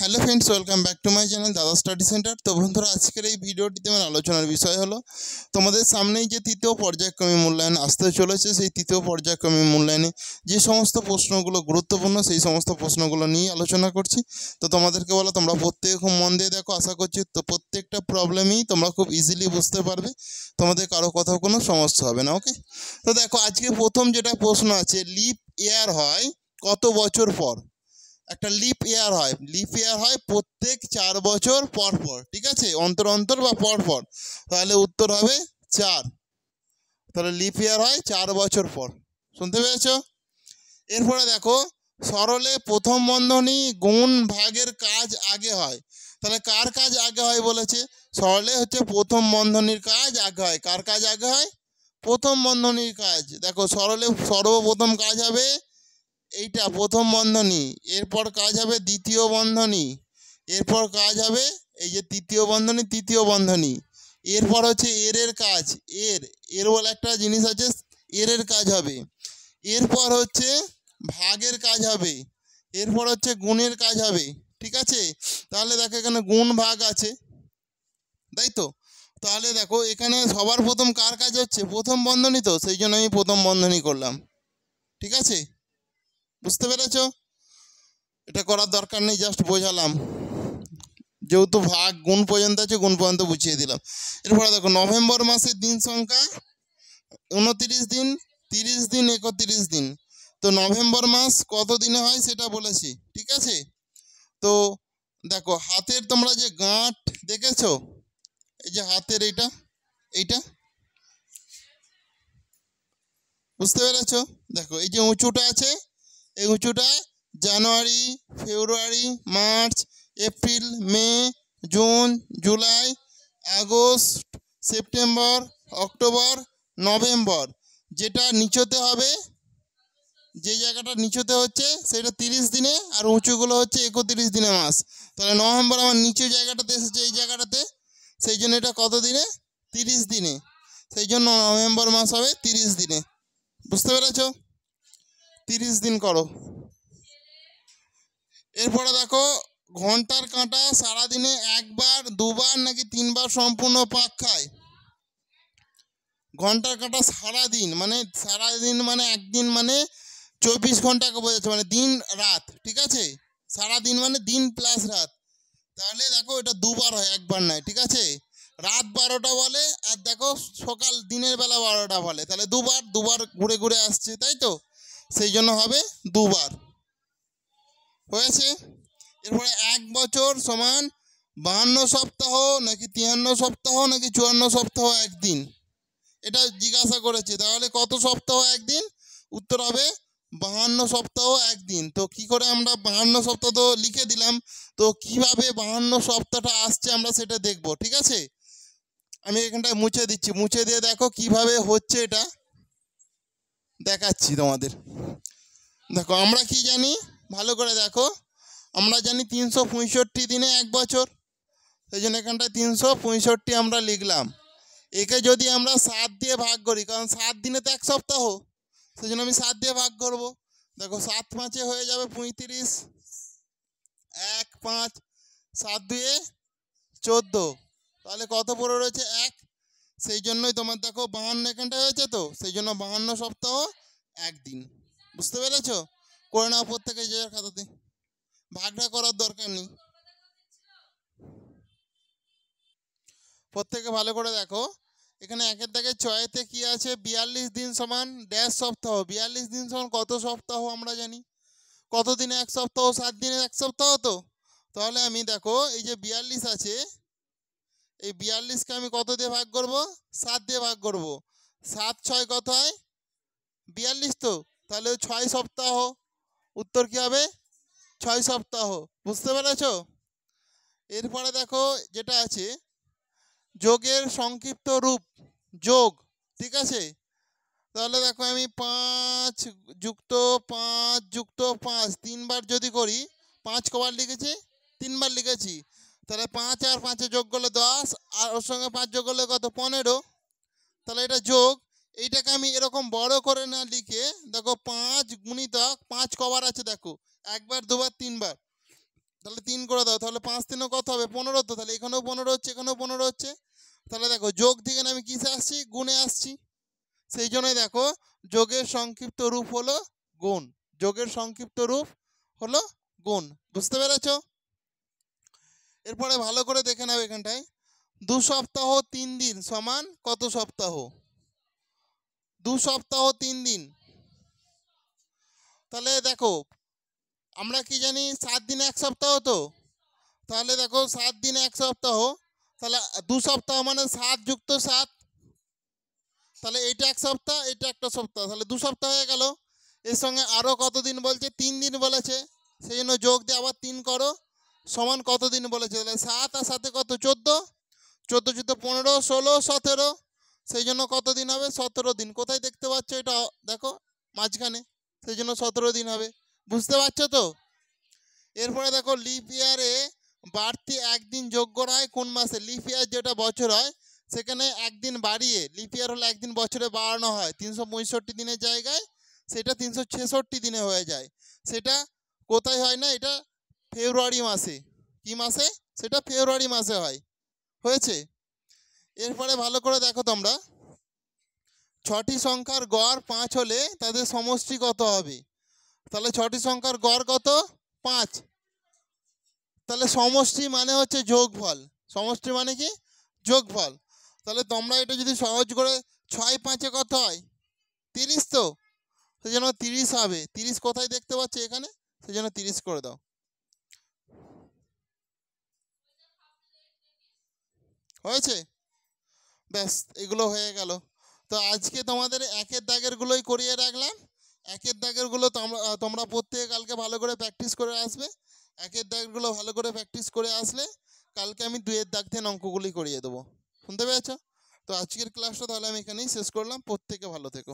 hello friends welcome back to my channel Dada study centre তো বন্ধুরা আজকের এই ভিডিওটিতে আমার আলোচনার বিষয় হলো তোমাদের সামনেই যে তৃতীয় পর্যায়ক্রমী মূল্যায়ন আসতে চলেছে সেই তৃতীয় পর্যায়ক্রমী মূল্যায়নে যে সমস্ত প্রশ্নগুলো গুরুত্বপূর্ণ সেই সমস্ত প্রশ্নগুলো নিয়ে আলোচনা করছি তো তোমাদেরকে বলো তোমরা প্রত্যেকে খুব মন দিয়ে দেখো আশা করছি তো প্রত্যেকটা প্রবলেমই তোমরা খুব ইজিলি বুঝতে পারবে তোমাদের কারো কোথাও কোনো সমস্যা হবে না ওকে তো দেখো আজকে প্রথম যেটা প্রশ্ন আছে লিপ এয়ার হয় কত বছর পর একটা লিপ ইয়ার হয় লিপ ইয়ার হয় প্রত্যেক চার বছর পর পর ঠিক আছে অন্তর অন্তর বা পর পর তাহলে উত্তর হবে চার তাহলে লিপ ইয়ার হয় চার বছর পর শুনতে পেরেছ এরপরে দেখো সরলে প্রথম বন্ধনী গুণ ভাগের কাজ আগে হয় তাহলে কার কাজ আগে হয় বলেছে সরলে হচ্ছে প্রথম বন্ধনীর কাজ আগে হয় কার কাজ আগে হয় প্রথম বন্ধনীর কাজ দেখো সরলে সর্বপ্রথম কাজ হবে এইটা প্রথম বন্ধনী এরপর কাজ হবে দ্বিতীয় বন্ধনী এরপর কাজ হবে এই যে তৃতীয় বন্ধনী তৃতীয় বন্ধনী এরপর হচ্ছে এর এর কাজ এর এর বলে একটা জিনিস আছে এর এর কাজ হবে এরপর হচ্ছে ভাগের কাজ হবে এরপর হচ্ছে গুণের কাজ হবে ঠিক আছে তাহলে দেখো এখানে গুণ ভাগ আছে তাই তো তাহলে দেখো এখানে সবার প্রথম কার কাজ হচ্ছে প্রথম বন্ধনী তো সেই জন্য আমি প্রথম বন্ধনী করলাম ঠিক আছে বুঝতে পেরেছ এটা করার দরকার নেই জাস্ট বোঝালাম যেহেতু ভাগ গুণ পর্যন্ত আছে গুণ পর্যন্ত বুঝিয়ে দিলাম এরপরে দেখো নভেম্বর মাসের দিন সংখ্যা উনত্রিশ দিন তিরিশ দিন একত্রিশ দিন তো নভেম্বর মাস কত দিনে হয় সেটা বলেছি ঠিক আছে তো দেখো হাতের তোমরা যে গাঁট দেখেছ এই যে হাতের এইটা এইটা বুঝতে পেরেছ দেখো এই যে উঁচুটা আছে এই উঁচুটায় January February March April May June July August September October November যেটা নিচতে হবে যে জায়গাটা নিচতে হচ্ছে সেটা তিরিশ দিনে আর উঁচুগুলো হচ্ছে একত্রিশ দিনে মাস তাহলে নভেম্বর আমার নিচু জায়গাটাতে এসেছে এই জায়গাটাতে সেই জন্য এটা কত দিনে তিরিশ দিনে সেই জন্য নভেম্বর মাস হবে তিরিশ দিনে বুঝতে পেরেছো তিরিশ দিন করো এরপরে দেখো ঘন্টার কাঁটা সারাদিনে একবার দুবার নাকি তিনবার সম্পূর্ণ পাক খায় ঘন্টার কাঁটা সারাদিন মানে সারাদিন মানে একদিন মানে চব্বিশ ঘন্টাকে বোঝাচ্ছে মানে দিন রাত ঠিক আছে সারাদিন মানে দিন প্লাস রাত তাহলে দেখো এটা দুবার হয় একবার নয় ঠিক আছে রাত বারোটা বলে আর দেখো সকাল দিনের বেলা বারোটা বলে তাহলে দুবার দুবার ঘুরে ঘুরে আসছে তাই তো সেই জন্য হবে দুবার হয়েছে এরপরে এক বছর সমান বাহান্ন সপ্তাহ নাকি তিয়ান্ন সপ্তাহ নাকি চুয়ান্ন সপ্তাহ একদিন এটা জিজ্ঞাসা করেছে তাহলে কত সপ্তাহ একদিন উত্তর হবে বাহান্ন সপ্তাহ একদিন তো কি করে আমরা বাহান্ন সপ্তাহ তো লিখে দিলাম তো কিভাবে বাহান্ন সপ্তাহটা আসছে আমরা সেটা দেখব ঠিক আছে আমি এখানটায় মুছে দিচ্ছি মুছে দিয়ে দেখো কিভাবে হচ্ছে এটা দেখাচ্ছি তোমাদের দেখো আমরা কি জানি ভালো করে দেখো আমরা জানি তিনশো পঁয়ষট্টি দিনে এক বছর সেই জন্য এখানটায় তিনশো পঁয়ষট্টি আমরা লিখলাম একে যদি আমরা সাত দিয়ে ভাগ করি কারণ সাত দিনে তো এক সপ্তাহ সেই জন্য আমি সাত দিয়ে ভাগ করব দেখো সাত পাঁচে হয়ে যাবে পঁয়ত্রিশ এক পাঁচ সাত দুয়ে চোদ্দো তাহলে কত পড়ে রয়েছে এক সেই জন্যই তোমার দেখো বাহান্ন এখানটা হয়েছে তো সেই জন্য বাহান্ন সপ্তাহ একদিন বুঝতে পেরেছ করে নাও থেকে যে খাতাতে ভাগটা করার দরকার নেই প্রত্যেকে ভালো করে দেখো এখানে একের দাগে ছয়তে কি আছে বিয়াল্লিশ দিন সমান ড্যাশ সপ্তাহ বিয়াল্লিশ দিন সমান কত সপ্তাহ আমরা জানি কত দিনে এক সপ্তাহ সাত দিনে এক সপ্তাহ তো তাহলে আমি দেখো এই যে বিয়াল্লিশ আছে এই বিয়াল্লিশকে আমি কত দিয়ে ভাগ করব সাত দিয়ে ভাগ করব সাত ছয় কত হয় বিয়াল্লিশ তো তাহলে ছয় সপ্তাহ উত্তর কী হবে ছয় সপ্তাহ বুঝতে পেরেছ এরপরে দেখো যেটা আছে যোগের সংক্ষিপ্ত রূপ যোগ ঠিক আছে তাহলে দেখো আমি পাঁচ যুক্ত পাঁচ যুক্ত পাঁচ তিনবার যদি করি পাঁচ কবার লিখেছি তিনবার লিখেছি তাহলে পাঁচ আর পাঁচে যোগ করলে দশ আর ওর সঙ্গে পাঁচ যোগ করলে কত পনেরো তাহলে এটা যোগ এইটাকে আমি এরকম বড় করে না লিখে দেখো পাঁচ গুণিতক পাঁচ কবার আছে দেখো একবার দুবার তিনবার তাহলে তিন করে দাও তাহলে পাঁচ তিনও কত হবে পনেরো তো তাহলে এখানেও পনেরো হচ্ছে এখানেও পনেরো হচ্ছে তাহলে দেখো যোগ থেকে আমি কিসে আসছি গুণে আসছি সেই জন্যই দেখো যোগের সংক্ষিপ্ত রূপ হলো গুণ যোগের সংক্ষিপ্ত রূপ হলো গুণ বুঝতে পেরেছো এরপরে ভালো করে দেখে নাও এখানটায় দু সপ্তাহ তিন দিন সমান কত সপ্তাহ দু সপ্তাহ তিন দিন তাহলে দেখো আমরা কি জানি সাত দিন এক সপ্তাহ তো তাহলে দেখো সাত দিন এক সপ্তাহ তাহলে দু সপ্তাহ মানে সাত যুক্ত সাত তাহলে এটা এক সপ্তাহ এটা একটা সপ্তাহ তাহলে দু সপ্তাহ হয়ে গেল এর সঙ্গে আরও কতদিন বলছে তিন দিন বলেছে সেই জন্য যোগ দিয়ে আবার তিন করো সমান কতদিন বলেছে তাহলে সাত আর সাথে কত চোদ্দ চোদ্দ চোদ্দ পনেরো ষোলো সতেরো সেই জন্য কত দিন হবে সতেরো দিন কোথায় দেখতে পাচ্ছ এটা দেখো মাঝখানে সেই জন্য সতেরো দিন হবে বুঝতে পারছো তো এরপরে দেখো লিপ ইয়ারে বাড়তি একদিন যোগ্য করা হয় কোন মাসে লিপ ইয়ার যেটা বছর হয় সেখানে একদিন বাড়িয়ে লিপ ইয়ার হলে একদিন বছরে বাড়ানো হয় তিনশো পঁয়ষট্টি দিনের জায়গায় সেটা তিনশো ছেষট্টি দিনে হয়ে যায় সেটা কোথায় হয় না এটা ফেব্রুয়ারি মাসে কি মাসে সেটা ফেব্রুয়ারি মাসে হয় হয়েছে এরপরে ভালো করে দেখো তোমরা ছটি সংখ্যার গড় পাঁচ হলে তাদের সমষ্টি কত হবে তাহলে ছটি সংখ্যার গড় কত পাঁচ তাহলে সমষ্টি মানে হচ্ছে যোগফল সমষ্টি মানে কি যোগফল তাহলে তোমরা এটা যদি সহজ করে ছয় পাঁচে কত হয় তিরিশ তো সেজন্য তিরিশ হবে তিরিশ কোথায় দেখতে পাচ্ছি এখানে সেজন্য তিরিশ করে দাও হয়েছে ব্যাস এগুলো হয়ে গেল তো আজকে তোমাদের একের দাগেরগুলোই করিয়ে রাখলাম একের দাগেরগুলো তোমরা তোমরা প্রত্যেকে কালকে ভালো করে প্র্যাকটিস করে আসবে একের দাগগুলো ভালো করে প্র্যাকটিস করে আসলে কালকে আমি দুয়ের দাগ থেকে অঙ্কগুলি করিয়ে দেবো শুনতে পেরেছ তো আজকের ক্লাসটা তাহলে আমি এখানেই শেষ করলাম প্রত্যেকে ভালো থেকো